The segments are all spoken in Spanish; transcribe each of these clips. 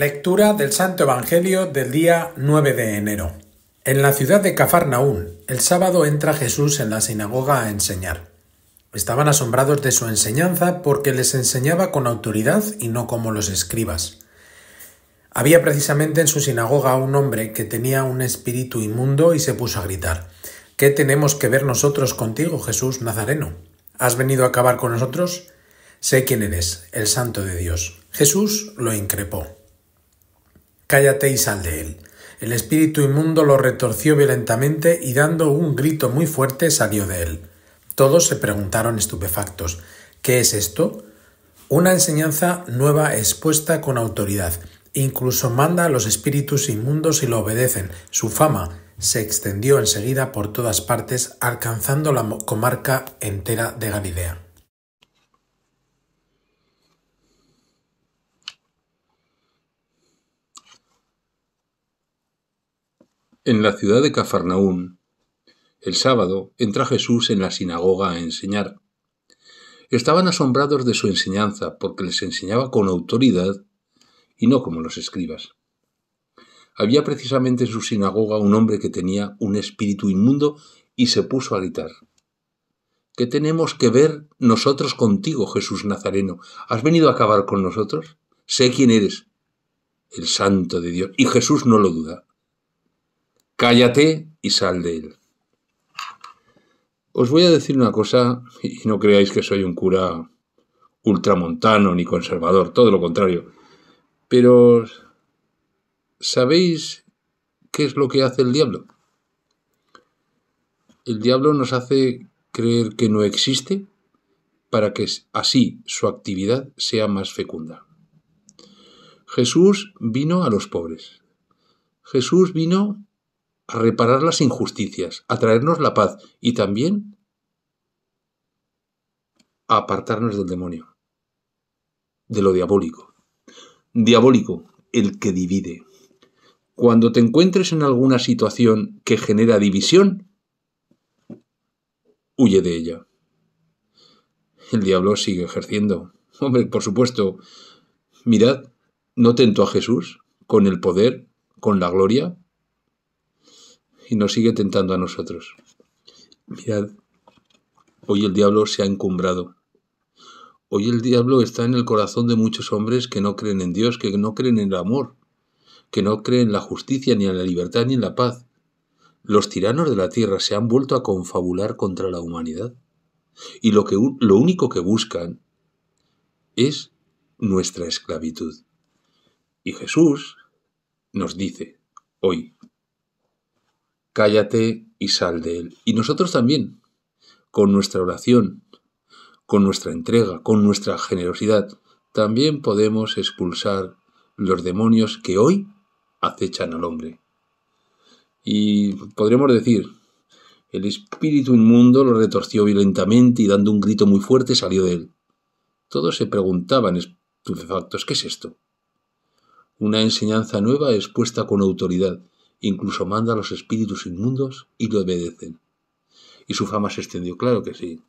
Lectura del Santo Evangelio del día 9 de enero. En la ciudad de Cafarnaún, el sábado entra Jesús en la sinagoga a enseñar. Estaban asombrados de su enseñanza porque les enseñaba con autoridad y no como los escribas. Había precisamente en su sinagoga un hombre que tenía un espíritu inmundo y se puso a gritar ¿Qué tenemos que ver nosotros contigo, Jesús Nazareno? ¿Has venido a acabar con nosotros? Sé quién eres, el santo de Dios. Jesús lo increpó. Cállate y sal de él. El espíritu inmundo lo retorció violentamente y dando un grito muy fuerte salió de él. Todos se preguntaron estupefactos ¿Qué es esto? Una enseñanza nueva expuesta con autoridad. Incluso manda a los espíritus inmundos y lo obedecen. Su fama se extendió enseguida por todas partes, alcanzando la comarca entera de Galilea. En la ciudad de Cafarnaún, el sábado entra Jesús en la sinagoga a enseñar. Estaban asombrados de su enseñanza porque les enseñaba con autoridad y no como los escribas. Había precisamente en su sinagoga un hombre que tenía un espíritu inmundo y se puso a gritar. ¿Qué tenemos que ver nosotros contigo, Jesús Nazareno? ¿Has venido a acabar con nosotros? Sé quién eres, el santo de Dios. Y Jesús no lo duda cállate y sal de él. Os voy a decir una cosa y no creáis que soy un cura ultramontano ni conservador, todo lo contrario. Pero ¿sabéis qué es lo que hace el diablo? El diablo nos hace creer que no existe para que así su actividad sea más fecunda. Jesús vino a los pobres. Jesús vino a reparar las injusticias, a traernos la paz y también a apartarnos del demonio, de lo diabólico. Diabólico, el que divide. Cuando te encuentres en alguna situación que genera división, huye de ella. El diablo sigue ejerciendo. Hombre, por supuesto, mirad, ¿no tentó a Jesús con el poder, con la gloria, y nos sigue tentando a nosotros. Mirad, hoy el diablo se ha encumbrado. Hoy el diablo está en el corazón de muchos hombres que no creen en Dios, que no creen en el amor, que no creen en la justicia, ni en la libertad, ni en la paz. Los tiranos de la tierra se han vuelto a confabular contra la humanidad. Y lo, que, lo único que buscan es nuestra esclavitud. Y Jesús nos dice hoy, cállate y sal de él. Y nosotros también, con nuestra oración, con nuestra entrega, con nuestra generosidad, también podemos expulsar los demonios que hoy acechan al hombre. Y podríamos decir, el espíritu inmundo lo retorció violentamente y dando un grito muy fuerte salió de él. Todos se preguntaban estupefactos, ¿qué es esto? Una enseñanza nueva expuesta con autoridad, incluso manda a los espíritus inmundos y lo obedecen. Y su fama se extendió, claro que sí.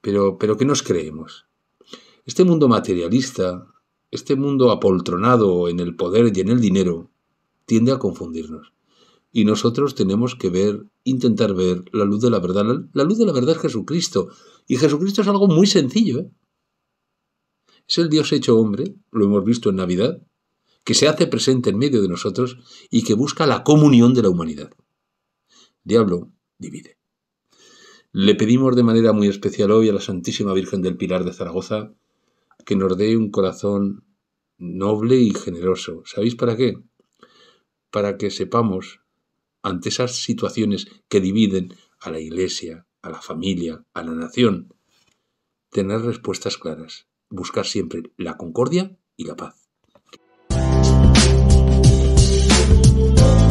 Pero, pero ¿qué nos creemos? Este mundo materialista, este mundo apoltronado en el poder y en el dinero, tiende a confundirnos. Y nosotros tenemos que ver, intentar ver la luz de la verdad. La luz de la verdad es Jesucristo. Y Jesucristo es algo muy sencillo. ¿eh? Es el Dios hecho hombre, lo hemos visto en Navidad, que se hace presente en medio de nosotros y que busca la comunión de la humanidad. Diablo divide. Le pedimos de manera muy especial hoy a la Santísima Virgen del Pilar de Zaragoza que nos dé un corazón noble y generoso. ¿Sabéis para qué? Para que sepamos, ante esas situaciones que dividen a la Iglesia, a la familia, a la nación, tener respuestas claras, buscar siempre la concordia y la paz. oh.